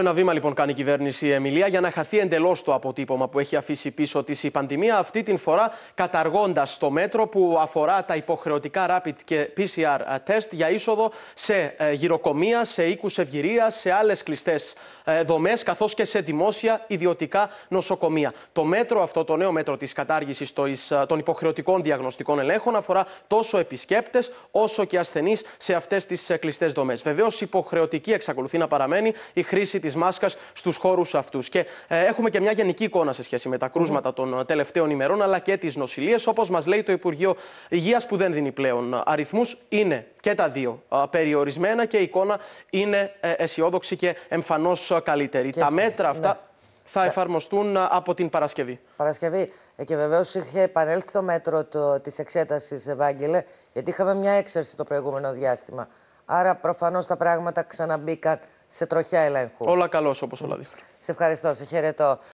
Ένα βήμα λοιπόν κάνει η κυβέρνηση Εμιλία για να χαθεί εντελώς το αποτύπωμα που έχει αφήσει πίσω της η πανδημία. Αυτή την φορά καταργώντας το μέτρο που αφορά τα υποχρεωτικά rapid και PCR test για είσοδο σε ε, γυροκομεία, σε οίκους ευγυρίας, σε άλλες κλειστές ε, δομές, καθώς και σε δημόσια ιδιωτικά νοσοκομεία. Το μέτρο αυτό, το νέο μέτρο της κατάργησης ε, των υποχρεωτικών διαγνωστικών ελέγχων, αφορά τόσο επισκέπτες όσο και ασθενείς σε αυτές τις κλειστές δομές. Βεβαίως, υποχρεωτική εξακολουθεί να παραμένει η χρήση της μάσκας στους χώρους αυτούς. Και ε, έχουμε και μια γενική εικόνα σε σχέση με τα κρούσματα των ε, τελευταίων ημερών αλλά και τις νοσηλίες. Όπως μας λέει το Υπουργείο Υγείας, που δεν δίνει πλέον ε, αριθμούς, είναι και τα δύο περιορισμένα και η εικόνα είναι αισιόδοξη και εμφανώς καλύτερη. τα μέτρα αυτά. Ναι. θα εφαρμοστούν από την Παρασκευή. Παρασκευή. Και βεβαίως είχε επανέλθει το μέτρο της εξέτασης, Ευάγγελε, γιατί είχαμε μια έξαρση το προηγούμενο διάστημα. Άρα προφανώς τα πράγματα ξαναμπήκαν σε τροχιά ελέγχου. Όλα καλώς όπως όλα δείχνουν. Σε ευχαριστώ, σε χαιρετώ.